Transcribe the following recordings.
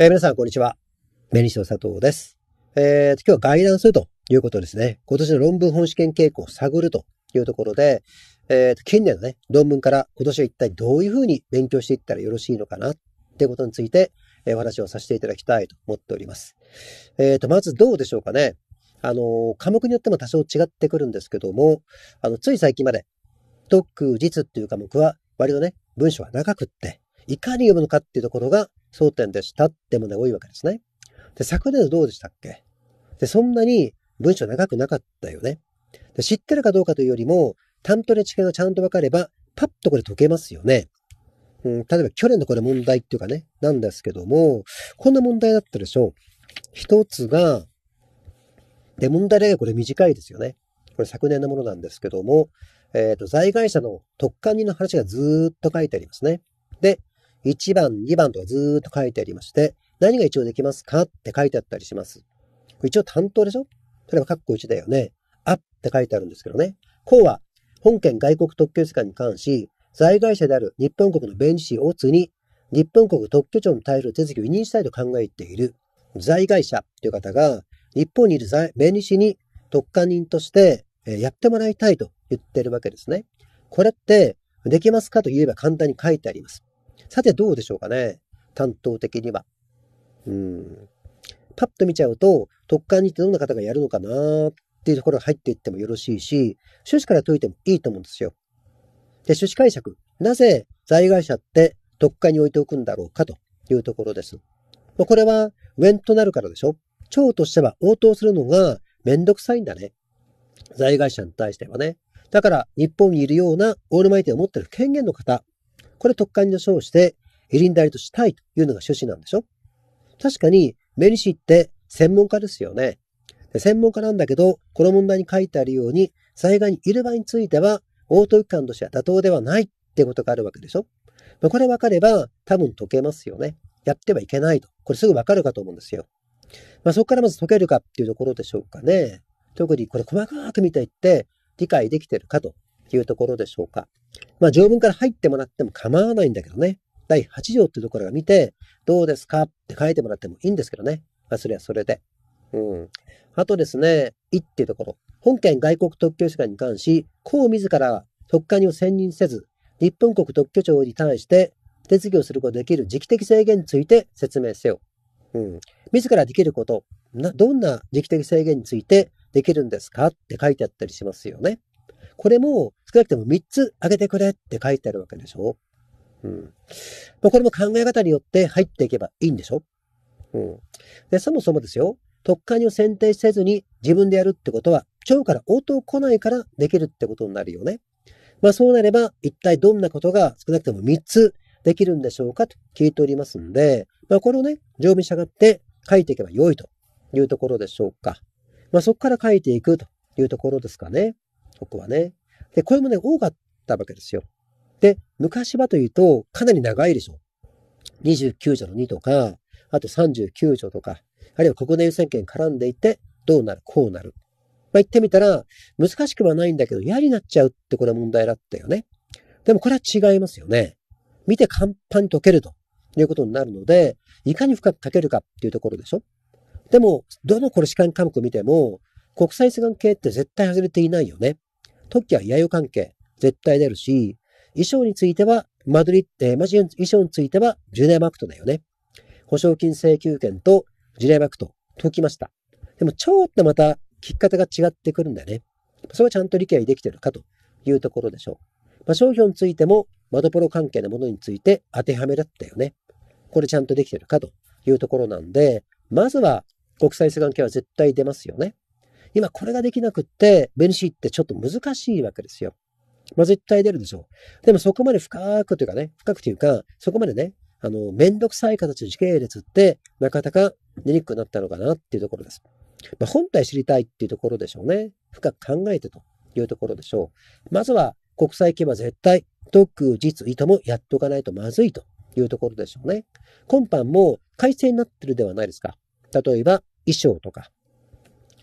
えー、皆さん、こんにちは。メニシの佐藤です。えー、今日はガイダンスということですね。今年の論文本試験傾向を探るというところで、えー、近年のね、論文から今年は一体どういうふうに勉強していったらよろしいのかなってことについて、えー、お話をさせていただきたいと思っております。えっ、ー、と、まずどうでしょうかね。あの、科目によっても多少違ってくるんですけども、あの、つい最近まで、特、実っていう科目は、割とね、文章が長くって、いかに読むのかっていうところが争点でしたってもね、多いわけですね。で、昨年どうでしたっけで、そんなに文章長くなかったよね。で知ってるかどうかというよりも、担当の知見がちゃんと分かれば、パッとこれ解けますよね。うん、例えば去年のこれ問題っていうかね、なんですけども、こんな問題だったでしょう。一つが、で、問題例がこれ短いですよね。これ昨年のものなんですけども、えっ、ー、と、在外者の特管人の話がずっと書いてありますね。1番、2番とかずーっと書いてありまして、何が一応できますかって書いてあったりします。一応担当でしょ例えば、カッコ1だよね。あって書いてあるんですけどね。こうは、本県外国特許機関に関し、在外者である日本国の弁理士を通に、日本国特許庁に対する手続きを委任したいと考えている。在外者という方が、日本にいる弁理士に特化人としてやってもらいたいと言ってるわけですね。これって、できますかと言えば簡単に書いてあります。さてどうでしょうかね。担当的には。うん。パッと見ちゃうと、特管にってどんな方がやるのかなっていうところが入っていってもよろしいし、趣旨から解いてもいいと思うんですよ。で、趣旨解釈。なぜ在外者って特化に置いておくんだろうかというところです。まあ、これは、ウェンとなるからでしょ長としては応答するのがめんどくさいんだね。在外者に対してはね。だから、日本にいるようなオールマイティを持ってる権限の方これ特会に称して、エリンダリとしたいというのが趣旨なんでしょ確かに、メリシって専門家ですよね。専門家なんだけど、この問題に書いてあるように、災害にいる場合については、応答機関としては妥当ではないってことがあるわけでしょまこれ分かれば、多分解けますよね。やってはいけないと。これすぐ分かるかと思うんですよ。まあ、そこからまず解けるかっていうところでしょうかね。特にこれ細かく見ていって、理解できてるかというところでしょうか。まあ、条文から入ってもらっても構わないんだけどね。第8条ってところが見て、どうですかって書いてもらってもいいんですけどね。まあ、それはそれで。うん。あとですね、いっていうところ。本件外国特許主管に関し、公自ら特管にを選任せず、日本国特許庁に対して手続きをすることができる時期的制限について説明せよ。うん。自らできること、などんな時期的制限についてできるんですかって書いてあったりしますよね。これも少なくても3つあげてくれって書いてあるわけでしょうん。まあ、これも考え方によって入っていけばいいんでしょうん。で、そもそもですよ、特会を選定せずに自分でやるってことは、腸から応答来ないからできるってことになるよね。まあそうなれば、一体どんなことが少なくても3つできるんでしょうかと聞いておりますんで、まあこれをね、常備しがって書いていけばよいというところでしょうか。まあそこから書いていくというところですかね。ここはね。で、これもね、多かったわけですよ。で、昔はというと、かなり長いでしょ。29条の2とか、あと39条とか、あるいは国内優先権絡んでいて、どうなる、こうなる。まあ、言ってみたら、難しくはないんだけど、嫌になっちゃうってこれは問題だったよね。でもこれは違いますよね。見て簡単に解けるということになるので、いかに深く書けるかっていうところでしょ。でも、どのこれ試験科目見ても、国際志願系って絶対外れていないよね。特許は揶揄関係、絶対出るし、衣装については、マドリッ、えー、マジ衣装については、ジュネーマクトだよね。保証金請求権とジュネーマクト、解きました。でも、ちょっとまた、聞き方が違ってくるんだよね。それはちゃんと理解できてるかというところでしょう。まあ、商標についても、マドポロ関係のものについて当てはめだったよね。これちゃんとできてるかというところなんで、まずは国際世間系は絶対出ますよね。今これができなくって、弁理士ってちょっと難しいわけですよ。まあ、絶対出るでしょう。でもそこまで深くというかね、深くというか、そこまでね、あの、めんどくさい形の時系列って、なかなか出にくくなったのかなっていうところです。まあ、本体知りたいっていうところでしょうね。深く考えてというところでしょう。まずは、国際規模は絶対、特実意図もやっておかないとまずいというところでしょうね。今般も改正になってるではないですか。例えば、衣装とか、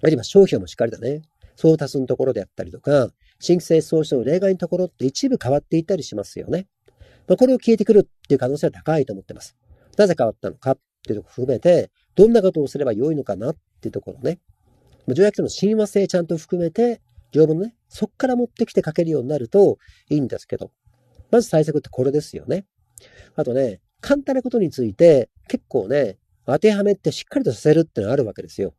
あるいは商標もしっかりだね。相達のところであったりとか、申請総書の例外のところって一部変わっていたりしますよね。まあ、これを聞いてくるっていう可能性は高いと思ってます。なぜ変わったのかっていうところを含めて、どんなことをすればよいのかなっていうところね。条約との親和性ちゃんと含めて、条文のね、そこから持ってきて書けるようになるといいんですけど、まず対策ってこれですよね。あとね、簡単なことについて結構ね、当てはめてしっかりとさせるってのがあるわけですよ。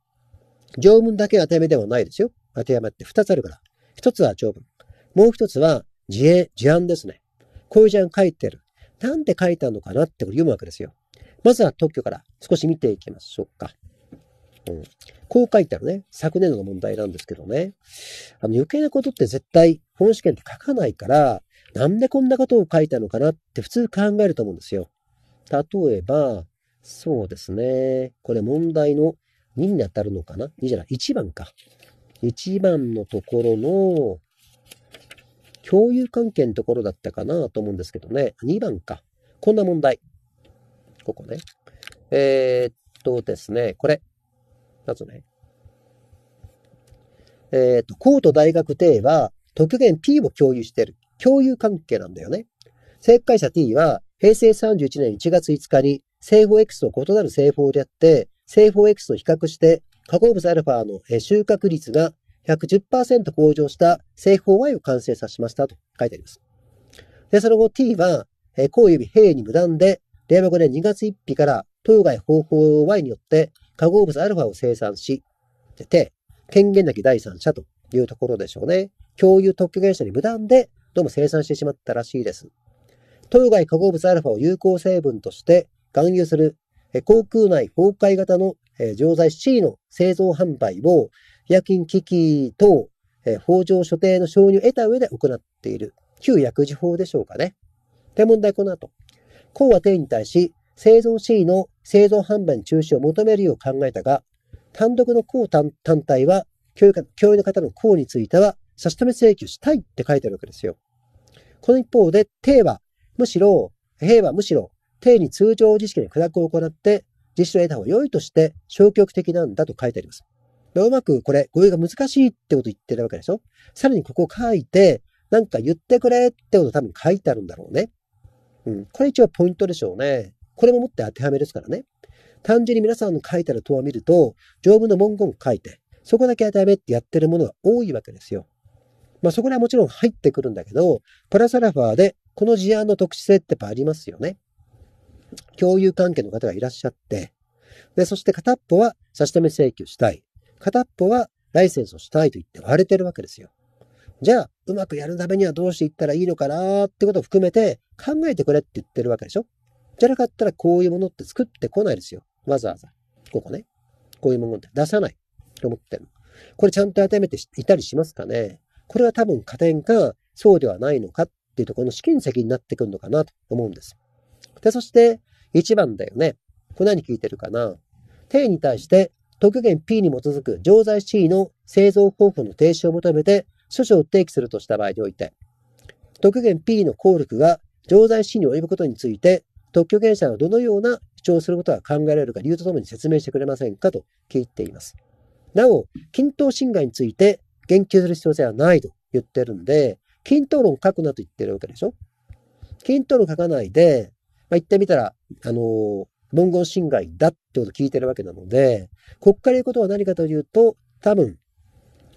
条文だけ当てはめではないですよ。当てはめって2つあるから。1つは条文。もう1つは自衛、事案ですね。こういう事案書いてる。なんで書いたのかなってこれ読むわけですよ。まずは特許から少し見ていきましょうか。うん、こう書いてあるね。昨年度の問題なんですけどね。あの余計なことって絶対本試験って書かないから、なんでこんなことを書いたのかなって普通考えると思うんですよ。例えば、そうですね。これ問題の2に当たるのかな ?2 じゃない、1番か。1番のところの、共有関係のところだったかなと思うんですけどね。2番か。こんな問題。ここね。えー、っとですね、これ。まずね。えー、っと、高と大学定は特権 P を共有している。共有関係なんだよね。正解者 T は平成31年1月5日に正方 X と異なる正方であって、正 4X と比較して、化合物 α の収穫率が110%向上した正法 Y を完成させましたと書いてあります。で、その後 T は、え後指平に無断で、令和5年2月1日から当該方法 Y によって化合物 α を生産し、て、権限なき第三者というところでしょうね。共有特許会社に無断でどうも生産してしまったらしいです。当該化合物 α を有効成分として含有する航空内崩壊型の錠剤 C の製造販売を夜薬品機器等、法上所定の承認を得た上で行っている。旧薬事法でしょうかね。で、問題この後。公は定に対し、製造 C の製造販売に中止を求めるよう考えたが、単独の公単体は教諭の方の公については差し止め請求したいって書いてあるわけですよ。この一方で、定はむしろ、兵はむしろ、定に通常知識で下くを行って、実証を得た方が良いとして消極的なんだと書いてあります。うまくこれ、語彙が難しいってこと言ってるわけでしょさらにここを書いて、なんか言ってくれってこと多分書いてあるんだろうね。うん。これ一応ポイントでしょうね。これももって当てはめですからね。単純に皆さんの書いてある答を見ると、条文の文言を書いて、そこだけ当てはめってやってるものが多いわけですよ。まあそこにはもちろん入ってくるんだけど、プラスアラファーでこの事案の特殊性ってやっぱありますよね。共有関係の方がいらっしゃって、で、そして片っぽは差し止め請求したい。片っぽはライセンスをしたいと言って割れてるわけですよ。じゃあ、うまくやるためにはどうしていったらいいのかなってことを含めて考えてくれって言ってるわけでしょじゃなかったらこういうものって作ってこないですよ。わざわざ。ここね。こういうものって出さないと思ってる。これちゃんと改めていたりしますかねこれは多分加点か、そうではないのかっていうところの試金石になってくるのかなと思うんです。で、そして、1番だよね。これ何聞いてるかな定に対して、特権 P に基づく常在 C の製造方法の停止を求めて、処書を提起するとした場合において、特権 P の効力が常在 C に及ぶことについて、特許権者はどのような主張することが考えられるか理由とともに説明してくれませんかと聞いています。なお、均等侵害について言及する必要性はないと言ってるんで、均等論書くなと言ってるわけでしょ均等論書かないで、まあ、言ってみたら、あの文言侵害だってことを聞いてるわけなので、こっから言うことは何かというと、多分、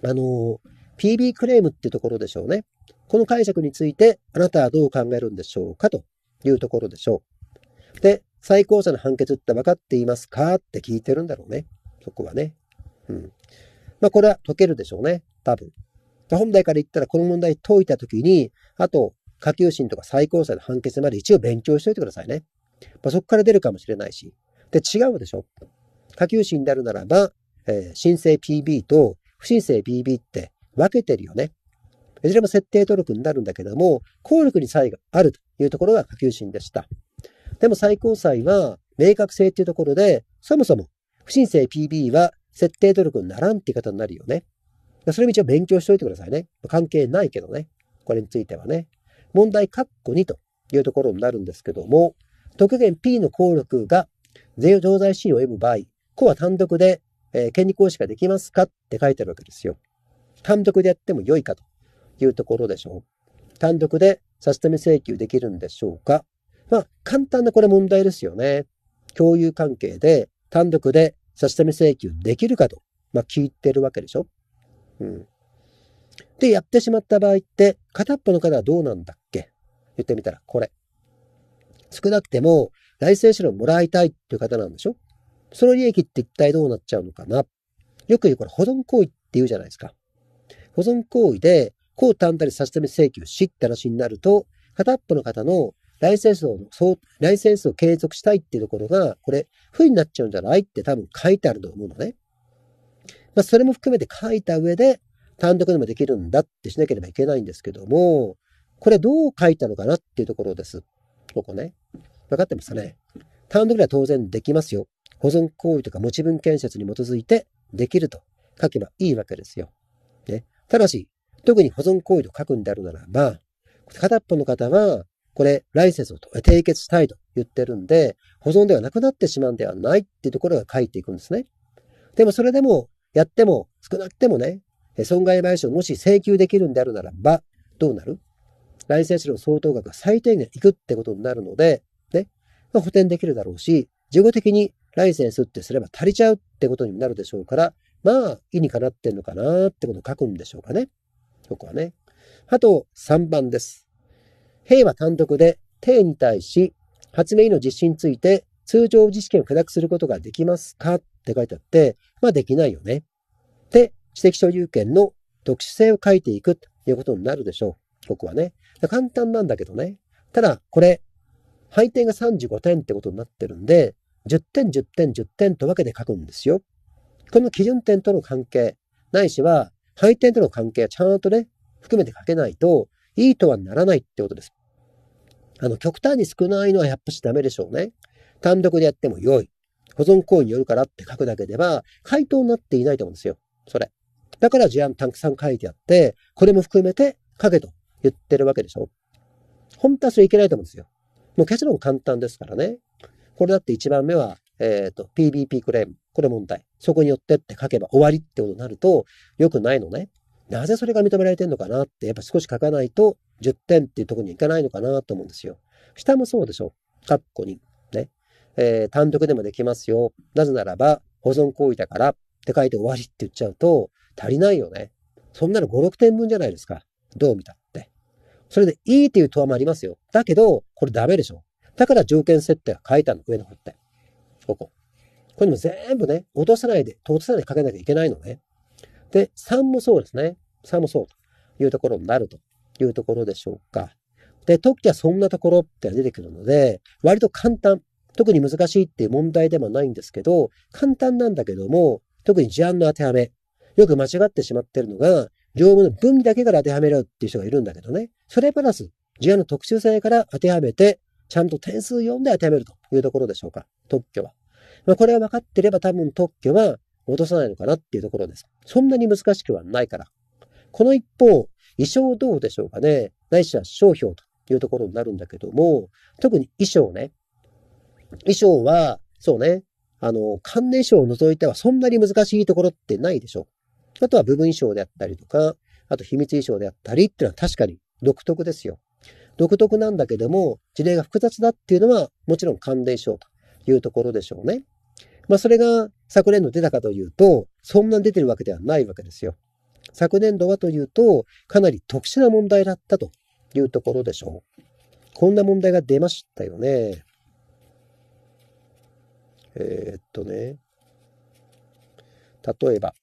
あの PB クレームっていうところでしょうね。この解釈について、あなたはどう考えるんでしょうかというところでしょう。で、最高者の判決って分かっていますかって聞いてるんだろうね。そこはね。うん。まあ、これは解けるでしょうね。多分。本題から言ったら、この問題解いたときに、あと、下級審とか最高裁の判決まで一応勉強しておいてくださいね。まあ、そこから出るかもしれないし。で、違うでしょ下級審であるならば、えー、申請 PB と不申請 BB って分けてるよね。いずれも設定登録になるんだけども、効力に差異があるというところが下級審でした。でも最高裁は、明確性っていうところで、そもそも不申請 PB は設定努力にならんって言い方になるよね。それも一応勉強しておいてくださいね。関係ないけどね。これについてはね。問題括弧2というところになるんですけども、特限 P の効力が全常在 C を得る場合、個は単独で、えー、権利行使ができますかって書いてあるわけですよ。単独でやっても良いかというところでしょう。単独で差し止め請求できるんでしょうか。まあ、簡単なこれ問題ですよね。共有関係で単独で差し止め請求できるかと、まあ、聞いてるわけでしょ。うん。でやってしまった場合って、片っぽの方はどうなんだっけ言ってみたら、これ。少なくても、ライセンス料もらいたいっていう方なんでしょその利益って一体どうなっちゃうのかなよく言う、これ保存行為って言うじゃないですか。保存行為で、こう単体り差し止め請求しって話になると、片っぽの方のライセンスを、ライセンスを継続したいっていうところが、これ、不意になっちゃうんじゃないって多分書いてあると思うのね。まあ、それも含めて書いた上で、単独でもできるんだってしなければいけないんですけども、これどう書いたのかなっていうところです。ここね。分かってますかね単独では当然できますよ。保存行為とか持ち分建設に基づいてできると書けばいいわけですよ。ね。ただし、特に保存行為と書くんであるならば、片っぽの方は、これ、ライセンスを締結したいと言ってるんで、保存ではなくなってしまうんではないっていうところが書いていくんですね。でもそれでも、やっても、少なくてもね、損害賠償もし請求できるんであるならば、どうなるライセンス料相当額が最低限いくってことになるので、ね、まあ、補填できるだろうし、事後的にライセンスってすれば足りちゃうってことになるでしょうから、まあ、意にかなってんのかなってことを書くんでしょうかね。僕はね。あと、3番です。兵は単独で、定に対し、発明医の実施について、通常自治権を下くすることができますかって書いてあって、まあできないよね。知的所有権の特殊性を書いていくということになるでしょう。ここはね。簡単なんだけどね。ただ、これ、配点が35点ってことになってるんで、10点、10点、10点と分けて書くんですよ。この基準点との関係、ないしは、配点との関係はちゃんとね、含めて書けないと、いいとはならないってことです。あの、極端に少ないのはやっぱしダメでしょうね。単独でやっても良い。保存行為によるからって書くだけでは、回答になっていないと思うんですよ。それ。だから事案たくさん書いてあって、これも含めて書けと言ってるわけでしょ。本当はそれいけないと思うんですよ。もう結論簡単ですからね。これだって1番目は、えっ、ー、と、PBP クレーム。これ問題。そこによってって書けば終わりってことになると、良くないのね。なぜそれが認められてんのかなって、やっぱ少し書かないと10点っていうとこにいかないのかなと思うんですよ。下もそうでしょ。カッコに。ね。えー、単独でもできますよ。なぜならば、保存行為だからって書いて終わりって言っちゃうと、足りないよね。そんなの5、6点分じゃないですか。どう見たって。それでいいっていう問わもありますよ。だけど、これダメでしょ。だから条件設定が書いたの、上の方って。ここ。これも全部ね、落とさないで、落とさないで書けなきゃいけないのね。で、3もそうですね。3もそうというところになるというところでしょうか。で、特記はそんなところって出てくるので、割と簡単。特に難しいっていう問題ではないんですけど、簡単なんだけども、特に事案の当てはめ。よく間違ってしまってるのが、条文の分だけから当てはめるっていう人がいるんだけどね。それプラス、事案の特殊性から当てはめて、ちゃんと点数読んで当てはめるというところでしょうか。特許は。まあ、これが分かってれば多分特許は落とさないのかなっていうところです。そんなに難しくはないから。この一方、衣装どうでしょうかね。ないしは商標というところになるんだけども、特に衣装ね。衣装は、そうね、あの、関連賞を除いてはそんなに難しいところってないでしょう。あとは部分衣装であったりとか、あと秘密衣装であったりっていうのは確かに独特ですよ。独特なんだけども、事例が複雑だっていうのは、もちろん関連装というところでしょうね。まあ、それが昨年度出たかというと、そんなに出てるわけではないわけですよ。昨年度はというと、かなり特殊な問題だったというところでしょう。こんな問題が出ましたよね。えー、っとね。例えば、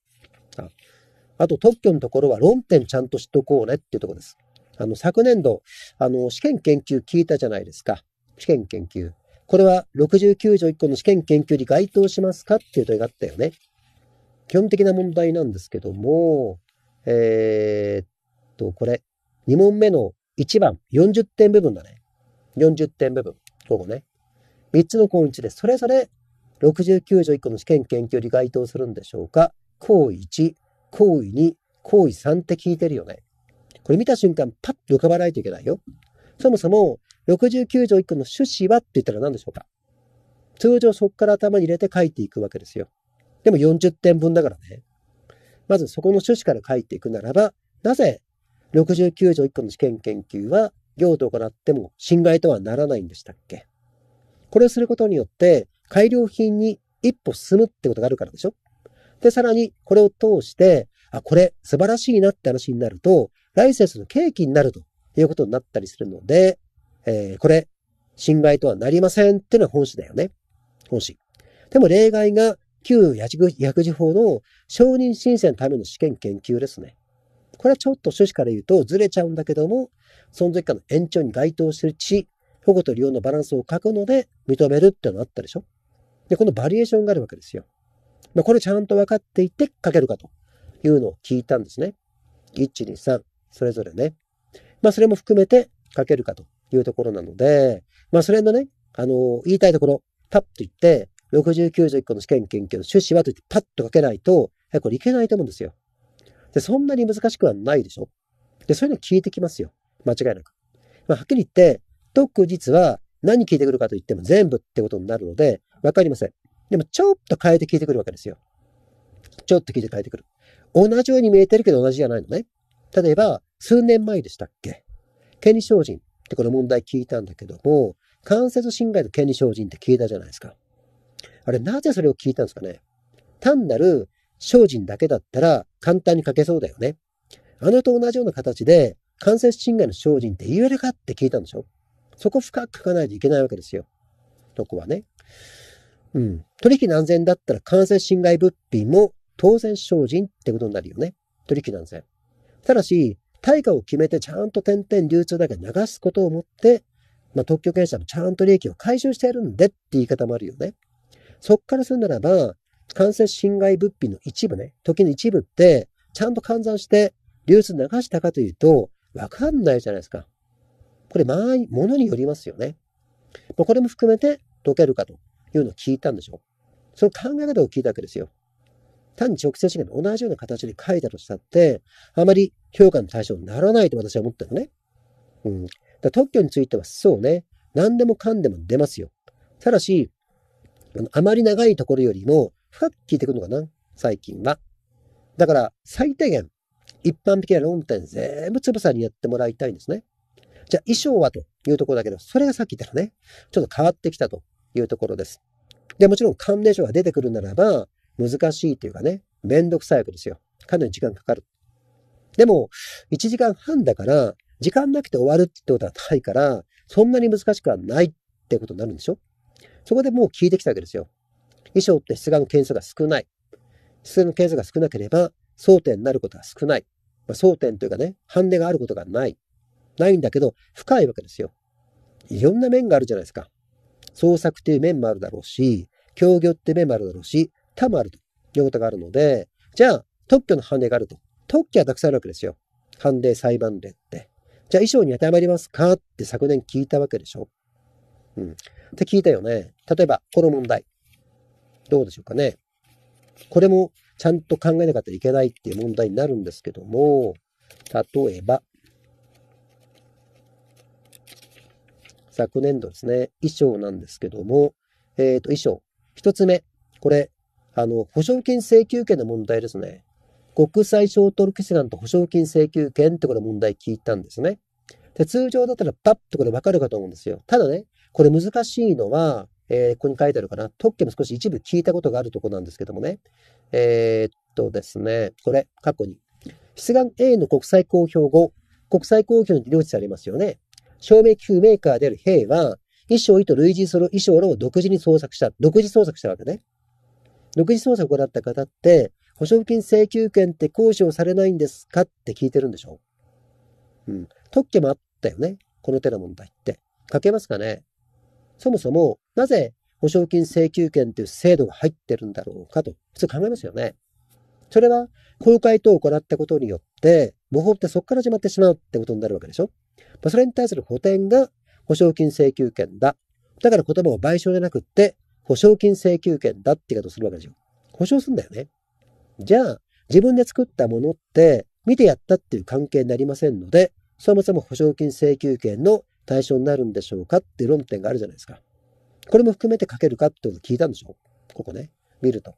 あと特許のところは論点ちゃんと知っとこうねっていうところです。あの、昨年度、あの、試験研究聞いたじゃないですか。試験研究。これは69条1項の試験研究に該当しますかっていう問いがあったよね。基本的な問題なんですけども、えー、っと、これ、2問目の1番、40点部分だね。40点部分。ここね。3つの項1で、それぞれ69条1個の試験研究に該当するんでしょうか。項1、行為に、行為3って聞いてるよね。これ見た瞬間、パッと浮かばないといけないよ。そもそも、69条1項の趣旨はって言ったら何でしょうか通常そこから頭に入れて書いていくわけですよ。でも40点分だからね。まずそこの趣旨から書いていくならば、なぜ69条1項の試験研究は行を行っても侵害とはならないんでしたっけこれをすることによって改良品に一歩進むってことがあるからでしょで、さらにこれを通して、あ、これ素晴らしいなって話になると、ライセンスの契機になるということになったりするので、えー、これ、侵害とはなりませんっていうのは本旨だよね。本旨。でも例外が、旧薬事法の承認申請のための試験研究ですね。これはちょっと趣旨から言うとずれちゃうんだけども、存続期間の延長に該当する地、保護と利用のバランスを書くので認めるってのがあったでしょで、このバリエーションがあるわけですよ。まあ、これちゃんと分かっていて書けるかというのを聞いたんですね。1、2、3、それぞれね。まあ、それも含めて書けるかというところなので、まあ、それのね、あのー、言いたいところ、パッと言って、69条1個の試験研究の趣旨はと言ってパッと書けないと、これいけないと思うんですよ。で、そんなに難しくはないでしょで、そういうの聞いてきますよ。間違いなく。まあ、はっきり言って、特実は何聞いてくるかと言っても全部ってことになるので、わかりません。でも、ちょっと変えて聞いてくるわけですよ。ちょっと聞いて変えてくる。同じように見えてるけど同じじゃないのね。例えば、数年前でしたっけ権利精進ってこの問題聞いたんだけども、関節侵害の権利精進って聞いたじゃないですか。あれ、なぜそれを聞いたんですかね単なる精進だけだったら簡単に書けそうだよね。あのと同じような形で、関節侵害の精進って言えるかって聞いたんでしょそこ深く書かないといけないわけですよ。そこはね。うん。取引何千だったら感染侵害物品も当然精進ってことになるよね。取引何千。ただし、対価を決めてちゃんと点々流通だけ流すことをもって、まあ、特許権者もちゃんと利益を回収してやるんでって言い方もあるよね。そっからするならば、間接侵害物品の一部ね、時の一部って、ちゃんと換算して流通流したかというと、わかんないじゃないですか。これ、まあ、ものによりますよね。まあ、これも含めて解けるかというのを聞いたんでしょその考え方を聞いたわけですよ。単に直接的に同じような形で書いたとしたって、あまり評価の対象にならないと私は思ったのね。うん。だ特許についてはそうね、何でもかんでも出ますよ。ただし、あまり長いところよりも深く聞いてくるのかな、最近は。だから、最低限、一般的な論点全部つぶさにやってもらいたいんですね。じゃあ、衣装はというところだけど、それがさっき言ったらね、ちょっと変わってきたというところです。で、もちろん関連書が出てくるならば、難しいというかね、めんどくさいわけですよ。かなり時間かかる。でも、1時間半だから、時間なくて終わるってことはないから、そんなに難しくはないってことになるんでしょそこでもう聞いてきたわけですよ。衣装って出願の件数が少ない。出願の件数が少なければ、争点になることが少ない。まあ、争点というかね、ハンデがあることがない。ないんだけど、深いわけですよ。いろんな面があるじゃないですか。創作っていう面もあるだろうし、協業って面もあるだろうし、他もあるということがあるので、じゃあ、特許の判例があると。特許はたくさんあるわけですよ。判例、裁判例って。じゃあ、衣装に当てはまりますかって昨年聞いたわけでしょ。うん。って聞いたよね。例えば、この問題。どうでしょうかね。これもちゃんと考えなかったらいけないっていう問題になるんですけども、例えば、昨年度ですね、衣装なんですけども、えっ、ー、と、衣装。一つ目。これ、あの、保証金請求権の問題ですね。国際商取ートと保証金請求権ってこれ問題聞いたんですね。で、通常だったらパッとこれわかるかと思うんですよ。ただね、これ難しいのは、えー、ここに書いてあるかな。特許も少し一部聞いたことがあるとこなんですけどもね。えー、っとですね、これ、過去に。出願 A の国際公表後、国際公表に領地されますよね。照明具メーカーである兵は、衣装衣と類似する衣装を独自に創作した、独自創作したわけね。独自創作を行った方って、保証金請求権って行使をされないんですかって聞いてるんでしょうん。特許もあったよね。この手の問題って。書けますかねそもそも、なぜ保証金請求権という制度が入ってるんだろうかと、普通考えますよね。それは、公開等を行ったことによって、模倣ってそこから始まってしまうってことになるわけでしょまあ、それに対する補填が保証金請求権だ。だから言葉を賠償じゃなくって、保証金請求権だって言い方をするわけでしょ。保証すんだよね。じゃあ、自分で作ったものって、見てやったっていう関係になりませんので、そもそも保証金請求権の対象になるんでしょうかっていう論点があるじゃないですか。これも含めて書けるかってこと聞いたんでしょここね。見ると。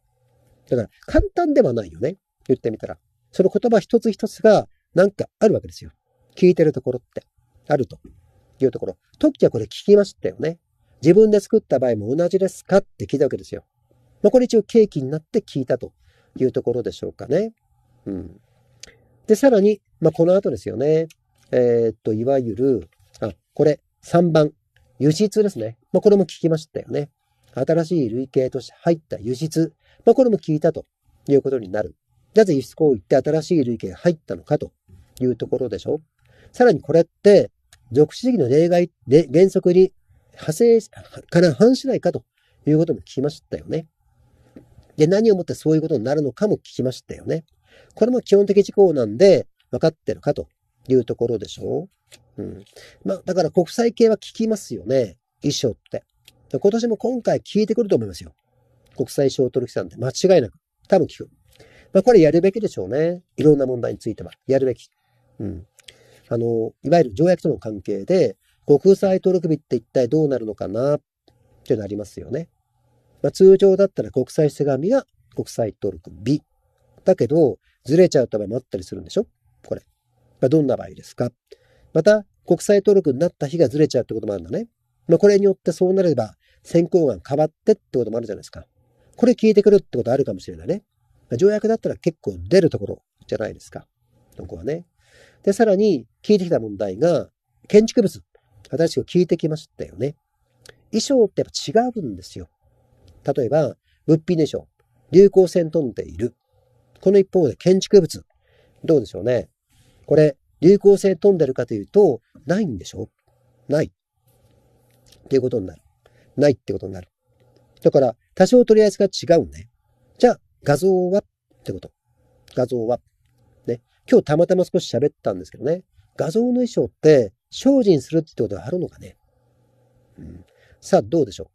だから、簡単ではないよね。言ってみたら。その言葉一つ一つがなんかあるわけですよ。聞いてるところってあるというところ。特許はこれ聞きましたよね。自分で作った場合も同じですかって聞いたわけですよ。まあ、これ一応契機になって聞いたというところでしょうかね。うん。で、さらに、まあ、この後ですよね。えー、っと、いわゆる、あ、これ3番、輸出ですね。まあ、これも聞きましたよね。新しい類型として入った輸出。まあ、これも聞いたということになる。なぜ輸出行為って新しい類型が入ったのかというところでしょさらにこれって、属主義の例外、原則に派生から反しないかということも聞きましたよね。で、何をもってそういうことになるのかも聞きましたよね。これも基本的事項なんで、分かってるかというところでしょう。うん。まあ、だから国際系は聞きますよね。衣装って。今年も今回聞いてくると思いますよ。国際商取引さんって間違いなく。多分聞く。まあ、これやるべきでしょうね。いろんな問題については。やるべき。うん。あの、いわゆる条約との関係で、国際登録日って一体どうなるのかな、ってなりますよね。まあ、通常だったら国際手紙が国際登録日。だけど、ずれちゃう場合もあったりするんでしょこれ。まあ、どんな場合ですかまた、国際登録になった日がずれちゃうってこともあるんだね。まあ、これによってそうなれば、選考が変わってってこともあるじゃないですか。これ聞いてくるってことあるかもしれないね。まあ、条約だったら結構出るところじゃないですか。そこはね。で、さらに聞いてきた問題が、建築物。新しく聞いてきましたよね。衣装ってやっぱ違うんですよ。例えば、物品でしょ。流行性に富んでいる。この一方で建築物。どうでしょうね。これ、流行性に富んでるかというと、ないんでしょない。っていうことになる。ないってことになる。だから、多少取りえいが違うね。じゃあ、画像はってこと。画像は。今日たまたま少し喋ったんですけどね、画像の衣装って精進するってことはあるのかね。うん、さあ、どうでしょ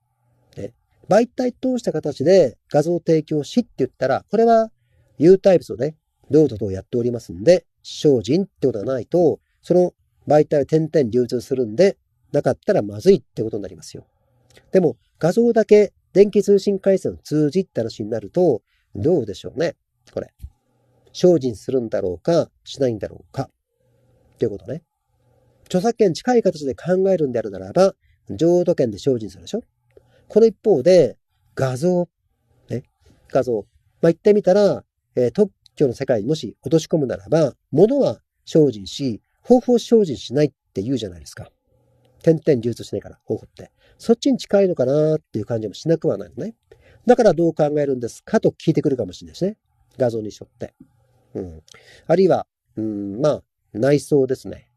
う。ね、媒体通した形で画像提供しって言ったら、これは U タイプスをね、どうとどうやっておりますんで、精進ってことがないと、その媒体は点々流通するんで、なかったらまずいってことになりますよ。でも、画像だけ電気通信回線を通じって話になると、どうでしょうね。これ。精進するんだろうか、しないんだろうか。ということね。著作権近い形で考えるんであるならば、浄土権で精進するでしょこの一方で、画像、ね、画像。まあ、言ってみたら、えー、特許の世界にもし落とし込むならば、物は精進し、方法精進しないって言うじゃないですか。点々流通しないから、方法って。そっちに近いのかなっていう感じもしなくはないのね。だからどう考えるんですかと聞いてくるかもしれないですね。画像にしよって。うん。あるいは、うん、まあ、内装ですね。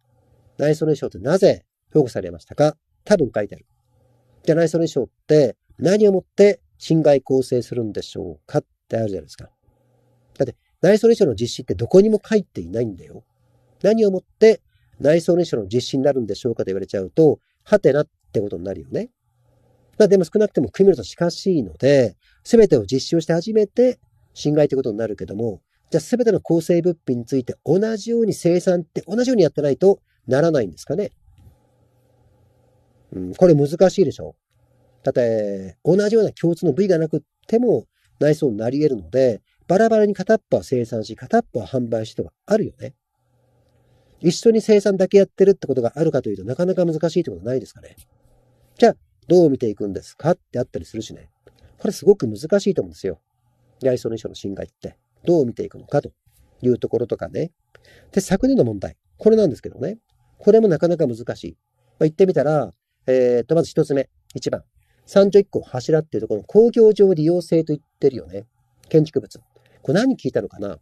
内装の衣装ってなぜ保護されましたか多分書いてある。じゃあ内装の衣装って何をもって侵害構成するんでしょうかってあるじゃないですか。だって内装の衣装の実施ってどこにも書いていないんだよ。何をもって内装の衣装の実施になるんでしょうかと言われちゃうと、はてなってことになるよね。まあでも少なくても組みると近しいので、全てを実施をして初めて侵害ということになるけども、じゃあ全ての構成物品について同じように生産って同じようにやってないとならないんですかね。うん、これ難しいでしょ。だって、同じような共通の部位がなくても内装になり得るので、バラバラに片っぽは生産し、片っぽは販売しとかあるよね。一緒に生産だけやってるってことがあるかというとなかなか難しいってことないですかね。じゃあ、どう見ていくんですかってあったりするしね。これすごく難しいと思うんですよ。内装の衣装の侵害って。どう見ていくのかというところとかね。で、昨年の問題。これなんですけどね。これもなかなか難しい。まあ、言ってみたら、えー、と、まず一つ目。一番。三条一個柱っていうところの工業上利用性と言ってるよね。建築物。これ何聞いたのかな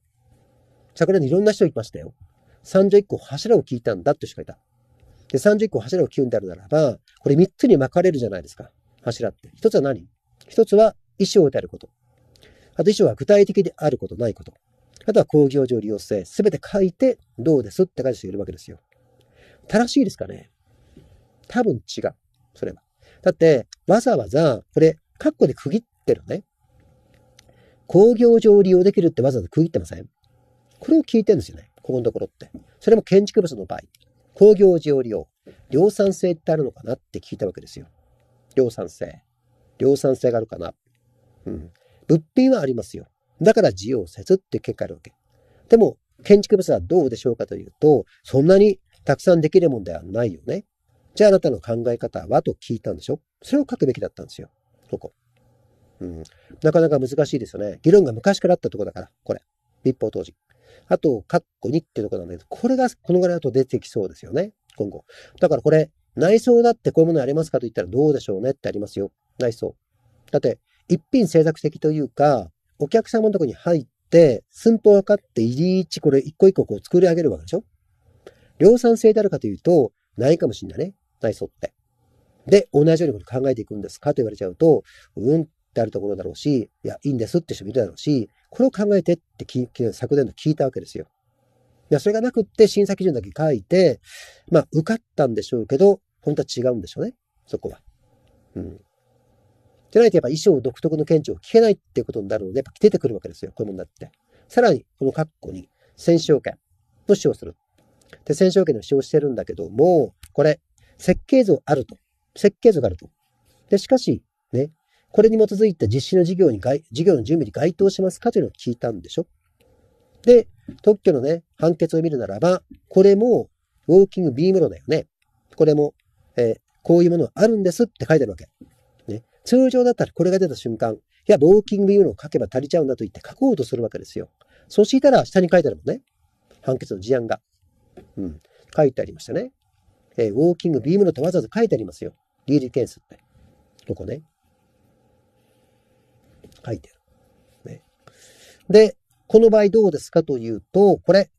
昨年いろんな人いましたよ。三条一個柱を聞いたんだって人がいた。で、三条一個柱を聞くんであるならば、これ三つに分かれるじゃないですか。柱って。一つは何一つは衣装であること。あと衣装は具体的であることないこと。あとは工業上利用性。すべて書いて、どうですって返しているわけですよ。正しいですかね多分違う。それは。だって、わざわざ、これ、カッコで区切ってるね。工業上利用できるってわざわざ区切ってませんこれを聞いてるんですよね。ここのところって。それも建築物の場合。工業上利用。量産性ってあるのかなって聞いたわけですよ。量産性。量産性があるかな。うん。物品はありますよ。だから自用説って結果あるわけ。でも、建築物はどうでしょうかというと、そんなにたくさんできるもんではないよね。じゃああなたの考え方はと聞いたんでしょそれを書くべきだったんですよ。そこ。うん。なかなか難しいですよね。議論が昔からあったとこだから、これ。立法当時。あと、カッコ2ってとこなんだけど、これがこのぐらいだと出てきそうですよね。今後。だからこれ、内装だってこういうものありますかと言ったらどうでしょうねってありますよ。内装。だって、一品制作的というか、お客様のとこに入って、寸法分かって、入り位置これ一個一個こう作り上げるわけでしょ量産性であるかというと、ないかもしんないね。内装って。で、同じように考えていくんですかと言われちゃうと、うんってあるところだろうし、いや、いいんですって人もいるだろうし、これを考えてって昨年の聞いたわけですよ。いや、それがなくって審査基準だけ書いて、まあ、受かったんでしょうけど、本当は違うんでしょうね。そこは。うん。でないとやっぱ衣装独特の顕著を聞けないっていうことになるので、やっぱ出てくるわけですよ。こういうものになって。さらに、この括弧に、戦勝権の使用する。で、戦勝権の使用してるんだけども、これ、設計図あると。設計図があると。で、しかし、ね、これに基づいた実施の事業に事業の準備に該当しますかというのを聞いたんでしょ。で、特許のね、判決を見るならば、これも、ウォーキングビームロだよね。これも、えー、こういうものがあるんですって書いてあるわけ。通常だったらこれが出た瞬間、いや、ウォーキングいうのを書けば足りちゃうんだと言って書こうとするわけですよ。そうしたら下に書いてあるもんね。判決の事案が。うん。書いてありましたね。えー、ウォーキングビームのとわざわざ書いてありますよ。リーケ件数って。ここね。書いてある。ね。で、この場合どうですかというと、これ、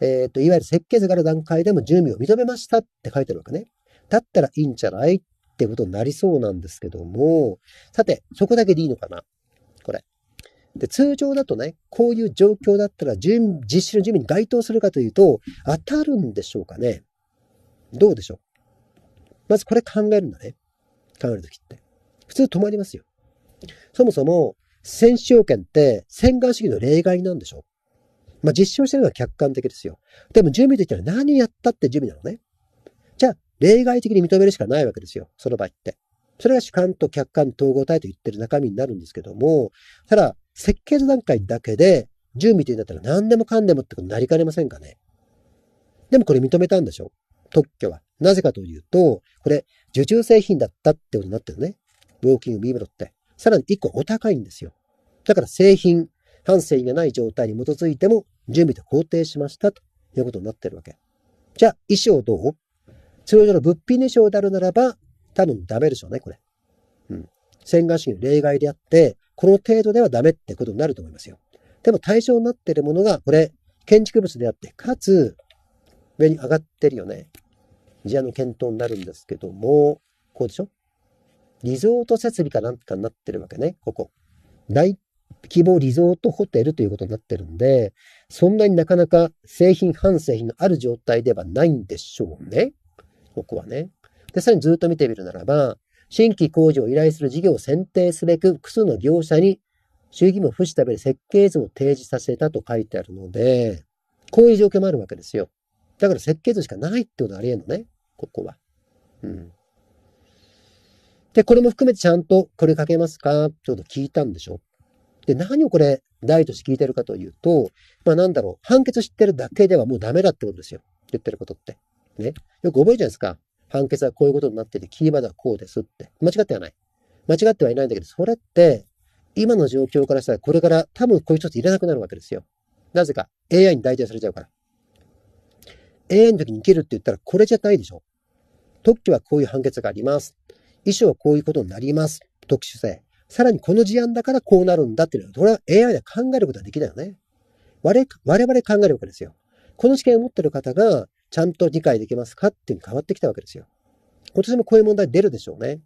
えっ、ー、と、いわゆる設計図がある段階でも準備を認めましたって書いてあるわけね。だったらいいんじゃないっってことになりそうなんですけども、さて、そこだけでいいのかなこれ。で、通常だとね、こういう状況だったら、実施の準備に該当するかというと、当たるんでしょうかねどうでしょうまずこれ考えるんだね。考えるときって。普通止まりますよ。そもそも、戦手要件って戦艦主義の例外なんでしょまあ、実証してるのは客観的ですよ。でも準備といったら何やったって準備なのね。じゃあ、例外的に認めるしかないわけですよ。その場合って。それが主観と客観統合体と言ってる中身になるんですけども、ただ、設計の段階だけで、準備というんだったら何でもかんでもってことになりかねませんかね。でもこれ認めたんでしょ特許は。なぜかというと、これ、受注製品だったってことになってるね。ウォーキングビームロって。さらに1個お高いんですよ。だから製品、反製品がない状態に基づいても準備と肯定しましたということになってるわけ。じゃあ、衣装どう通常の物品に償であるならば、多分ダメでしょうね、これ。うん。洗顔主義の例外であって、この程度ではダメってことになると思いますよ。でも対象になっているものが、これ、建築物であって、かつ、上に上がってるよね。事案の検討になるんですけども、こうでしょリゾート設備かなんかになってるわけね、ここ。大規模リゾートホテルということになってるんで、そんなになかなか製品、反製品のある状態ではないんでしょうね。ここはね。で、さらにずっと見てみるならば、新規工事を依頼する事業を選定すべく、複数の業者に衆議院を付した上で設計図を提示させたと書いてあるので、こういう状況もあるわけですよ。だから設計図しかないってことはありえんのね、ここは。うん。で、これも含めてちゃんとこれ書けますかってこと聞いたんでしょ。で、何をこれ、大として聞いてるかというと、まあなんだろう、判決知ってるだけではもうダメだってことですよ。言ってることって。ね。よく覚えるじゃないですか。判決はこういうことになってて、キーワードはこうですって。間違ってはない。間違ってはいないんだけど、それって、今の状況からしたら、これから多分こういう人っていらなくなるわけですよ。なぜか、AI に代替されちゃうから。AI の時に生きるって言ったら、これじゃないでしょ。特許はこういう判決があります。遺書はこういうことになります。特殊性。さらにこの事案だからこうなるんだっていうのは、これは AI で考えることはできないよね。我々考えるわけですよ。この知見を持ってる方がちゃんと理解できますかっていうに変わってきたわけですよ。今年もこういう問題出るでしょうね。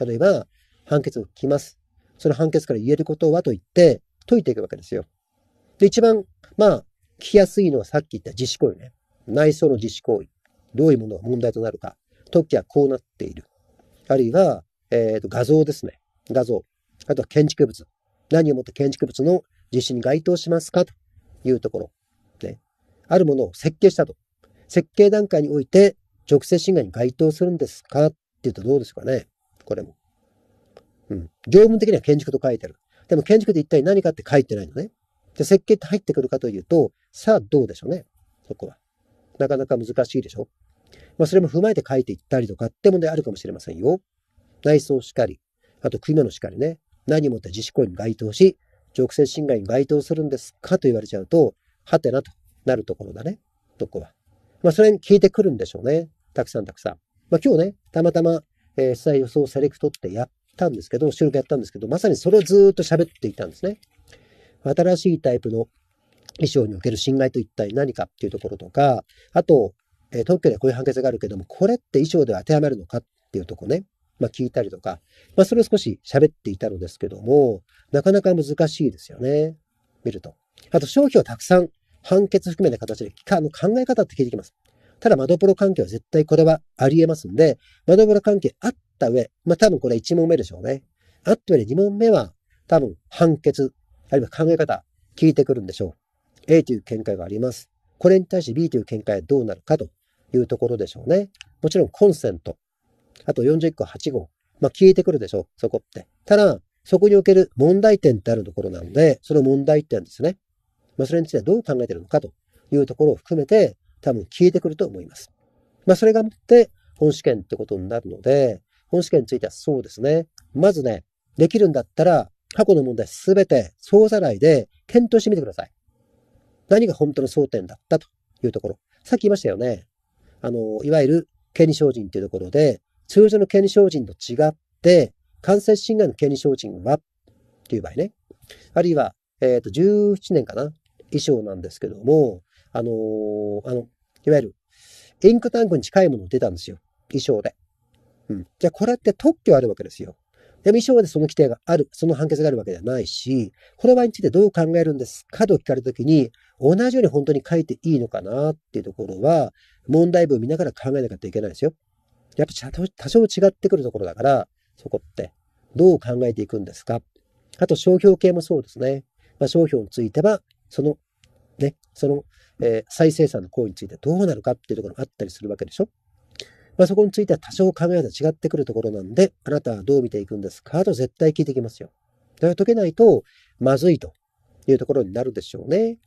例えば、判決を聞きます。その判決から言えることはと言って、解いていくわけですよ。で、一番、まあ、聞きやすいのはさっき言った自主行為ね。内装の自主行為。どういうものが問題となるか。時期はこうなっている。あるいは、えっ、ー、と、画像ですね。画像。あとは建築物。何をもって建築物の実施に該当しますかというところ。ね。あるものを設計したと。設計段階において直接侵害に該当するんですかって言うとどうですかねこれも。うん。条文的には建築と書いてある。でも建築で一体何かって書いてないのね。で、設計って入ってくるかというと、さあどうでしょうね。そこは。なかなか難しいでしょ。まあそれも踏まえて書いていったりとかって問題あるかもしれませんよ。内装しかり、あと組めのしかりね。何をもって自主行為に該当し、直接侵害に該当するんですかと言われちゃうと、はてなとなるところだね。そこは。まあ、それに聞いてくるんでしょうね。たくさんたくさん。まあ、今日ね、たまたま、えー、主予想セレクトってやったんですけど、収録やったんですけど、まさにそれをずっと喋っていたんですね。新しいタイプの衣装における侵害と一体何かっていうところとか、あと、えー、東京ではこういう判決があるけども、これって衣装で当てはめるのかっていうとこね、まあ、聞いたりとか、まあ、それを少し喋っていたのですけども、なかなか難しいですよね。見ると。あと、商品をたくさん判決含めた形で、あの考え方って聞いてきます。ただ、窓プロ関係は絶対これはあり得ますんで、窓プロ関係あった上、まあ多分これ1問目でしょうね。あった上で2問目は、多分判決、あるいは考え方、聞いてくるんでしょう。A という見解があります。これに対して B という見解はどうなるかというところでしょうね。もちろんコンセント。あと41個8号。まあ、聞いてくるでしょう、そこって。ただ、そこにおける問題点ってあるところなので、その問題点ですね。まあ、それについてはどう考えてるのかというところを含めて、多分聞いてくると思います。まあ、それがもって本試験ってことになるので、本試験についてはそうですね。まずね、できるんだったら、過去の問題すべて総ざらいで検討してみてください。何が本当の争点だったというところ。さっき言いましたよね。あの、いわゆる権利精進というところで、通常の権利精進と違って、感染侵害の権利精進は、という場合ね。あるいは、えっ、ー、と、17年かな。衣装なんですけども、あのー、あの、いわゆる、インクタンクに近いものを出たんですよ。衣装で。うん。じゃあこれって特許あるわけですよ。でも衣装でその規定がある、その判決があるわけではないし、こ場合についてどう考えるんですかと聞かれたときに、同じように本当に書いていいのかなっていうところは、問題文見ながら考えなきゃいけないですよ。やっぱ多少違ってくるところだから、そこって、どう考えていくんですかあと、商標系もそうですね。まあ、商標については、そのね、その、えー、再生産の行為についてどうなるかっていうところがあったりするわけでしょ。まあ、そこについては多少考え方違ってくるところなんで、あなたはどう見ていくんですかと絶対聞いてきますよ。だから解けないと、まずいというところになるでしょうね。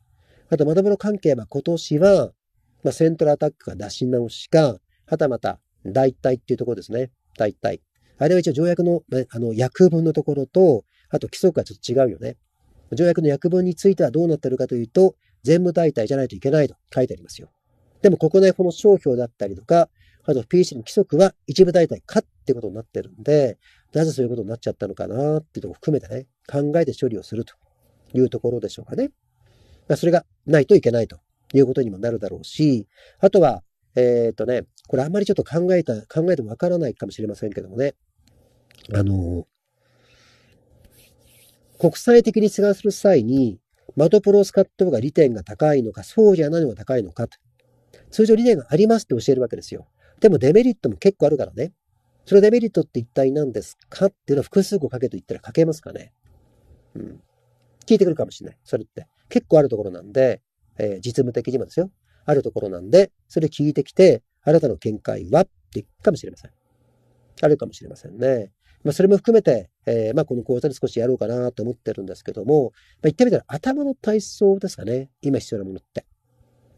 あと、まとめの関係は今年は、まあ、セントラアタックが出し直しか、はたまた大体っていうところですね。大体。あれは一応条約の、あの、約分のところと、あと規則がちょっと違うよね。条約の約分についてはどうなってるかというと、全部代替じゃないといけないと書いてありますよ。でも、ここでこの商標だったりとか、あと PC の規則は一部代替かってことになってるんで、なぜそういうことになっちゃったのかなっていうとこ含めてね、考えて処理をするというところでしょうかね。まあ、それがないといけないということにもなるだろうし、あとは、えっ、ー、とね、これあんまりちょっと考えた、考えてもわからないかもしれませんけどもね、あの国際的に違うする際に、マドプロを使った方が利点が高いのか、そうじゃないのが高いのかと。通常利点がありますって教えるわけですよ。でもデメリットも結構あるからね。そのデメリットって一体何ですかっていうのを複数個かけと言ったら書けますかね。うん。聞いてくるかもしれない。それって。結構あるところなんで、えー、実務的にもですよ。あるところなんで、それ聞いてきて、あなたの見解はってかもしれません。あるかもしれませんね。まあ、それも含めて、えー、まあ、この講座で少しやろうかなと思ってるんですけども、まあ、言ってみたら頭の体操ですかね。今必要なものって。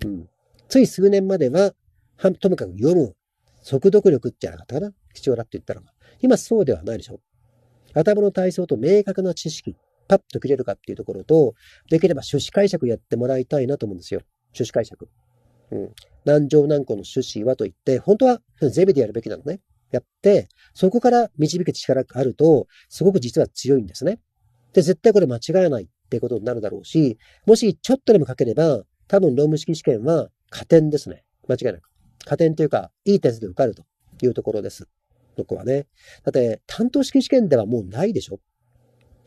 うん。つい数年までは、はともかく読む、速読力ってなかったかな必要だって言ったのが。今そうではないでしょ。頭の体操と明確な知識、パッと切れるかっていうところと、できれば趣旨解釈やってもらいたいなと思うんですよ。趣旨解釈。うん。何条何個の趣旨はと言って、本当はゼ部でやるべきなのね。やって、そこから導く力があると、すごく実は強いんですね。で、絶対これ間違えないってことになるだろうし、もしちょっとでも書ければ、多分、ローム式試験は加点ですね。間違いなく。加点というか、いい点数で受かるというところです。そこはね。だって、担当式試験ではもうないでしょ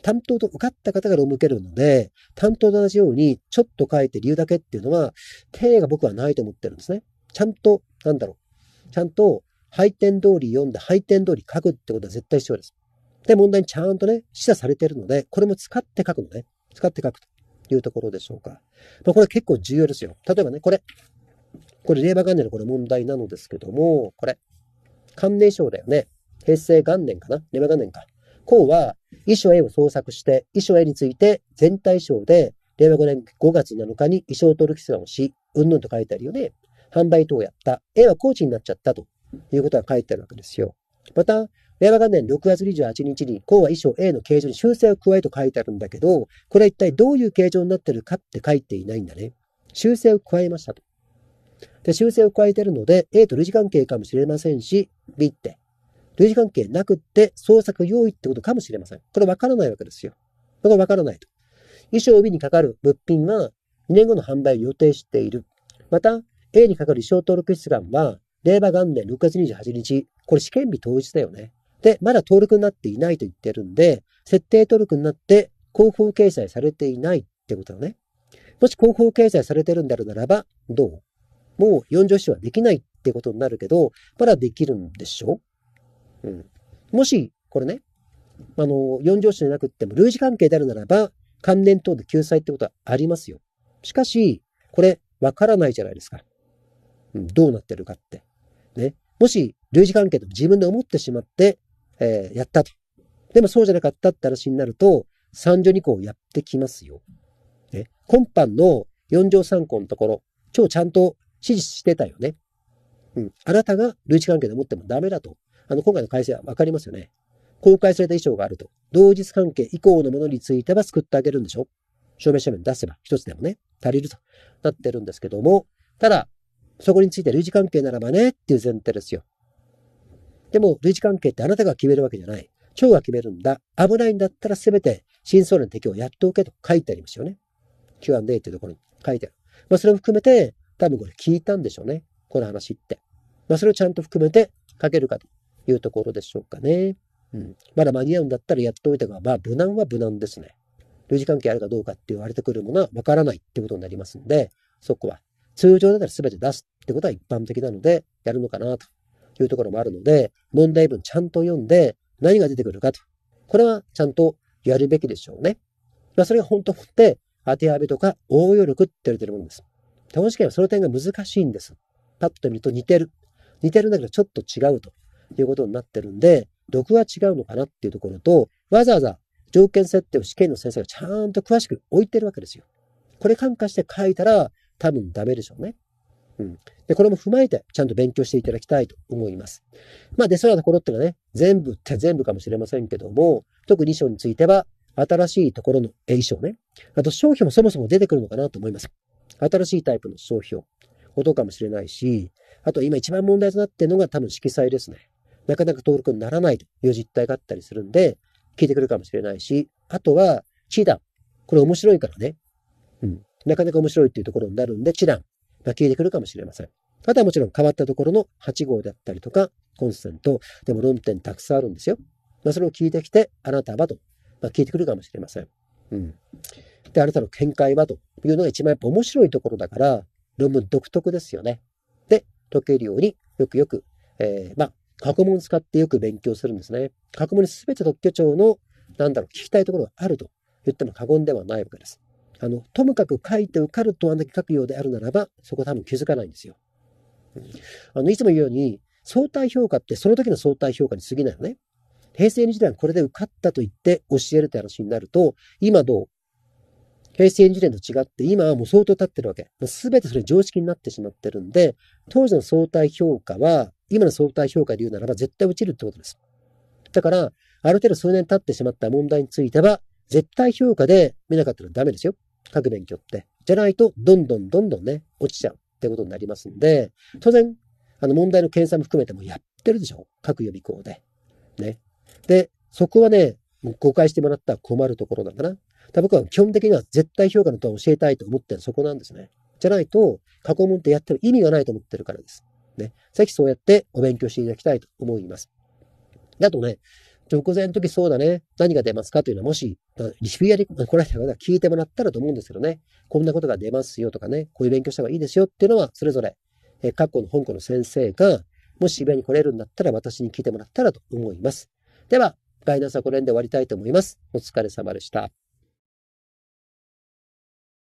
担当と受かった方が論文受けるので、担当と同じように、ちょっと書いて理由だけっていうのは、手が僕はないと思ってるんですね。ちゃんと、なんだろう。ちゃんと配点通り読んで、配点通り書くってことは絶対必要です。で、問題にちゃんとね、示唆されているので、これも使って書くのね。使って書くというところでしょうか。まあ、これ結構重要ですよ。例えばね、これ。これ、令和元年のこれ問題なのですけども、これ。関連章だよね。平成元年かな令和元年か。こうは、遺書 A を創作して、遺書 A について全体章で、令和5年5月7日に衣装取る出願をし、うんぬんと書いてあるよね。販売等をやった。A はコーチになっちゃったと。いうことが書いてあるわけですよ。また、令和元年6月28日に、公は衣装 A の形状に修正を加えと書いてあるんだけど、これは一体どういう形状になってるかって書いていないんだね。修正を加えましたと。で、修正を加えてるので、A と類似関係かもしれませんし、B って、類似関係なくって、創作用意ってことかもしれません。これわからないわけですよ。これわからないと。衣装 B にかかる物品は、2年後の販売を予定している。また、A にかかる衣装登録出願は、令和元年6月28日、これ試験日当日だよね。で、まだ登録になっていないと言ってるんで、設定登録になって広報掲載されていないってことだね。もし広報掲載されてるんであるならば、どうもう4条市はできないってことになるけど、まだできるんでしょうん。もし、これね、あの、4乗視じゃなくっても類似関係であるならば、関連等で救済ってことはありますよ。しかし、これ、わからないじゃないですか。うん、どうなってるかって。ね。もし、類似関係と自分で思ってしまって、えー、やったと。でもそうじゃなかったって話になると、3条2項やってきますよ。ね。今般の4条3項のところ、超ちゃんと指示してたよね。うん。あなたが類似関係で思ってもダメだと。あの、今回の改正はわかりますよね。公開された衣装があると。同日関係以降のものについては救ってあげるんでしょ証明書面出せば一つでもね、足りるとなってるんですけども、ただ、そこについて類似関係ならばねっていう前提ですよ。でも、類似関係ってあなたが決めるわけじゃない。腸が決めるんだ。危ないんだったらせめて真相の敵をやっておけと書いてありますよね。Q&A っていうところに書いてある。まあ、それを含めて、多分これ聞いたんでしょうね。この話って。まあ、それをちゃんと含めて書けるかというところでしょうかね。うん。まだ間に合うんだったらやっておいたが、まあ、無難は無難ですね。類似関係あるかどうかって言われてくるものはわからないってことになりますんで、そこは通常だったら全て出すってことは一般的なので、やるのかなというところもあるので、問題文ちゃんと読んで、何が出てくるかと。これはちゃんとやるべきでしょうね。まあ、それが本当って、当てはめとか応用力って言われてるものです。方試験はその点が難しいんです。パッと見ると似てる。似てるんだけどちょっと違うということになってるんで、毒は違うのかなっていうところと、わざわざ条件設定を試験の先生がちゃんと詳しく置いてるわけですよ。これ感化して書いたら、多分ダメでしょうね。うん。で、これも踏まえて、ちゃんと勉強していただきたいと思います。まあ、出そうなところっていうのはね、全部って全部かもしれませんけども、特に衣装については、新しいところの衣装ね。あと、商標もそもそも出てくるのかなと思います。新しいタイプの商標、ことかもしれないし、あと今一番問題となってるのが多分色彩ですね。なかなか登録にならないという実態があったりするんで、聞いてくるかもしれないし、あとは、チーダン。これ面白いからね。うん。なかなか面白いっていうところになるんで、知覧が聞いてくるかもしれません。あとはもちろん変わったところの8号だったりとか、コンセント、でも論点たくさんあるんですよ。まあ、それを聞いてきて、あなたはと、まあ、聞いてくるかもしれません。うん。で、あなたの見解はというのが一番やっぱ面白いところだから、論文独特ですよね。で、解けるようによくよく、えー、まあ、過去問使ってよく勉強するんですね。過去問に全て特許庁の、なんだろう、聞きたいところがあると言っても過言ではないわけです。あの、ともかく書いて受かるとあんだけ書くようであるならば、そこ多分気づかないんですよ。あの、いつも言うように、相対評価ってその時の相対評価に過ぎないよね。平成2時代はこれで受かったと言って教えるって話になると、今どう平成2年と違って、今はもう相当経ってるわけ。すべてそれ常識になってしまってるんで、当時の相対評価は、今の相対評価で言うならば絶対落ちるってことです。だから、ある程度数年経ってしまった問題については、絶対評価で見なかったらダメですよ。各勉強って。じゃないと、どんどんどんどんね、落ちちゃうってことになりますんで、当然、あの問題の検査も含めてもやってるでしょ各予備校で。ね。で、そこはね、誤解してもらったら困るところなんだな。だ僕は基本的には絶対評価のとは教えたいと思ってるそこなんですね。じゃないと、過去問ってやってる意味がないと思ってるからです。ね。ぜひそうやってお勉強していただきたいと思います。あとね、直前の時そうだね。何が出ますかというのは、もし、リシビアに来られた方が聞いてもらったらと思うんですけどね。こんなことが出ますよとかね。こういう勉強した方がいいですよっていうのは、それぞれ、えー、各校の本校の先生が、もし渋谷に来れるんだったら私に聞いてもらったらと思います。では、ガイダンスはこの辺で終わりたいと思います。お疲れ様でした。